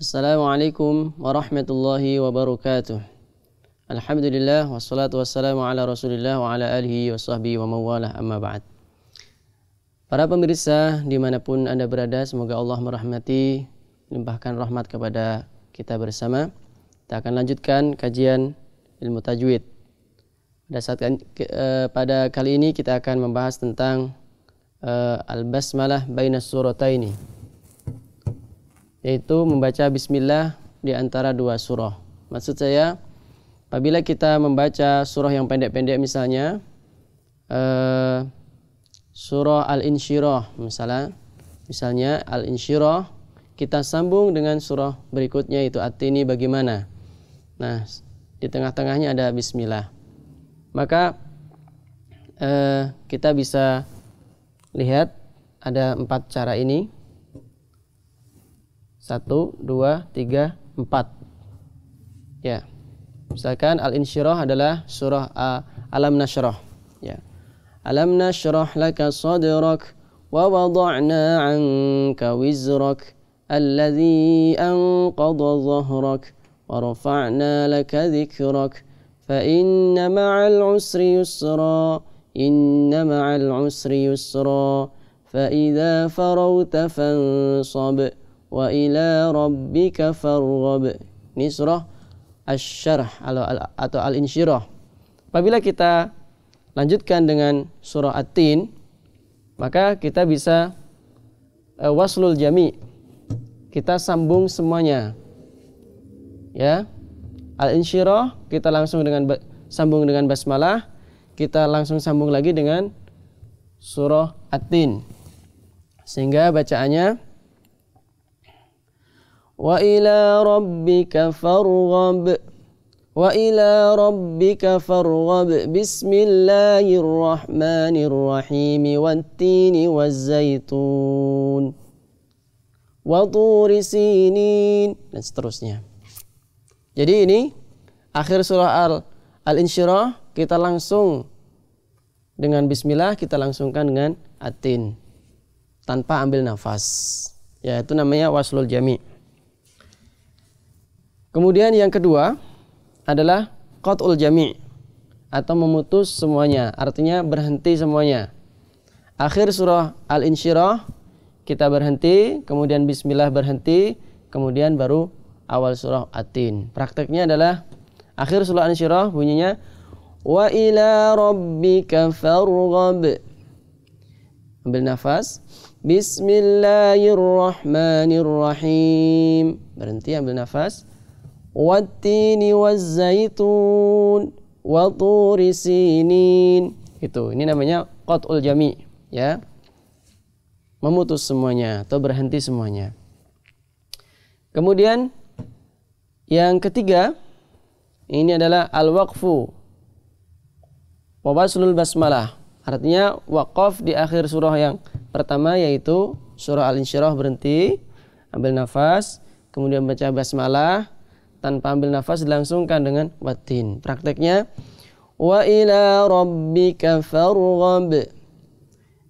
Assalamualaikum warahmatullahi wabarakatuh. Alhamdulillah wassalatu wassalamu ala Rasulillah wa ala alihi wa sahbihi wa mawalah amma ba'd. Para pemirsa dimanapun Anda berada, semoga Allah merahmati, limpahkan rahmat kepada kita bersama. Kita akan lanjutkan kajian ilmu tajwid. Pada, saat, eh, pada kali ini kita akan membahas tentang eh, al-basmalah bainas surataini. ini yaitu membaca bismillah di antara dua surah. Maksud saya apabila kita membaca surah yang pendek-pendek misalnya uh, surah Al-Insyirah misalnya misalnya Al-Insyirah kita sambung dengan surah berikutnya itu At-Tini bagaimana. Nah, di tengah-tengahnya ada bismillah. Maka uh, kita bisa lihat ada empat cara ini. Satu, dua, tiga, empat. Ya. Misalkan al-insyirah adalah surah uh, alam nasyrah. Ya. Alam nasyrah laka sadrak wa wada'na 'anka wizrak alladhi anqadha dhahrak wa rafa'na laka dhikrak fa inna ma'al usri yusra inna ma'al usri yusra fa idza farauta fansab wa ila rabbika farghab. nisrah Asy-Syarh atau Al-Insyirah. Apabila kita lanjutkan dengan surah At-Tin, maka kita bisa uh, waslul jami. Kita sambung semuanya. Ya. Al-Insyirah kita langsung dengan sambung dengan basmalah, kita langsung sambung lagi dengan surah At-Tin. Sehingga bacaannya وإلى ربك فارغب وإلى ربك فارغب بسم الله الرحمن الرحيم والتين والزيتون وطور سينين dan seterusnya. Jadi ini akhir surah Al Al-Insyirah kita langsung dengan bismillah kita langsungkan dengan atin tanpa ambil nafas. Yaitu namanya waslul jami'. Kemudian yang kedua adalah qat'ul jami' atau memutus semuanya, artinya berhenti semuanya. Akhir surah Al-Insyirah kita berhenti, kemudian bismillah berhenti, kemudian baru awal surah atin. Praktiknya adalah akhir surah Al-Insyirah bunyinya wa ila rabbika farghab. Ambil nafas. Bismillahirrahmanirrahim. Berhenti ambil nafas. والتين والزيتون وطور sinin itu ini namanya qat'ul jami ya memutus semuanya atau berhenti semuanya kemudian yang ketiga ini adalah al-waqfu wabaslul basmalah artinya waqaf di akhir surah yang pertama yaitu surah al-insyirah berhenti ambil nafas kemudian baca basmalah tanpa ambil nafas dilangsungkan dengan watin. Prakteknya wa ila rabbika farghab.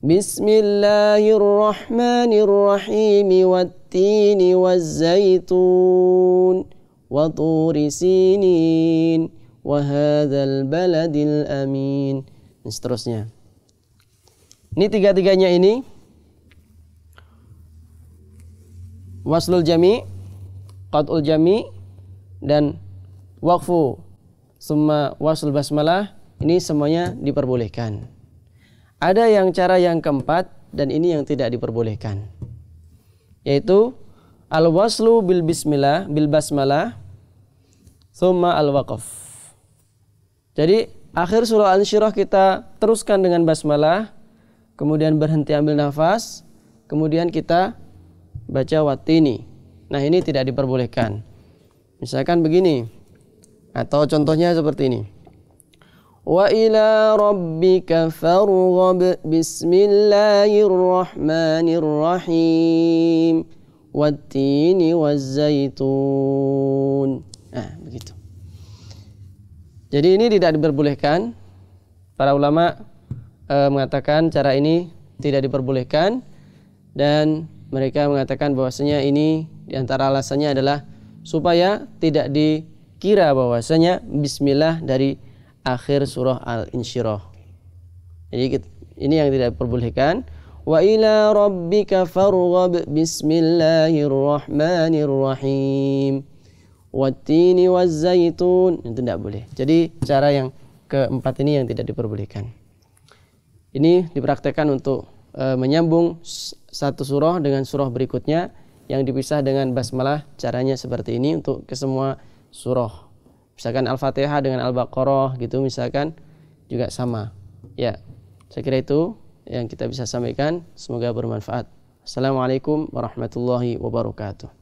Bismillahirrahmanirrahim wattini wazzaitun wa turi sinin wa hadzal baladil amin dan seterusnya. Ini tiga-tiganya ini waslul jami, qat'ul jami, dan wakfu semua wasul basmalah ini semuanya diperbolehkan. Ada yang cara yang keempat dan ini yang tidak diperbolehkan. Yaitu al waslu bil bismillah bil basmalah summa al waqaf. Jadi akhir surah Al-Syirah kita teruskan dengan basmalah, kemudian berhenti ambil nafas, kemudian kita baca watini. Nah, ini tidak diperbolehkan. Misalkan begini. Atau contohnya seperti ini. Wa ila rabbika farghab bismillahirrahmanirrahim. Wattini wazzaitun. Nah, begitu. Jadi ini tidak diperbolehkan. Para ulama e, mengatakan cara ini tidak diperbolehkan dan mereka mengatakan bahwasanya ini diantara alasannya adalah supaya tidak dikira bahwasanya bismillah dari akhir surah Al-Insyirah. Jadi ini yang tidak diperbolehkan. Wa ila rabbika farghab bismillahirrahmanirrahim. Wattini wazzaitun itu tidak boleh. Jadi cara yang keempat ini yang tidak diperbolehkan. Ini dipraktekkan untuk e, menyambung satu surah dengan surah berikutnya yang dipisah dengan basmalah caranya seperti ini untuk ke semua surah. Misalkan Al-Fatihah dengan Al-Baqarah gitu misalkan juga sama. Ya. Saya kira itu yang kita bisa sampaikan, semoga bermanfaat. Assalamualaikum warahmatullahi wabarakatuh.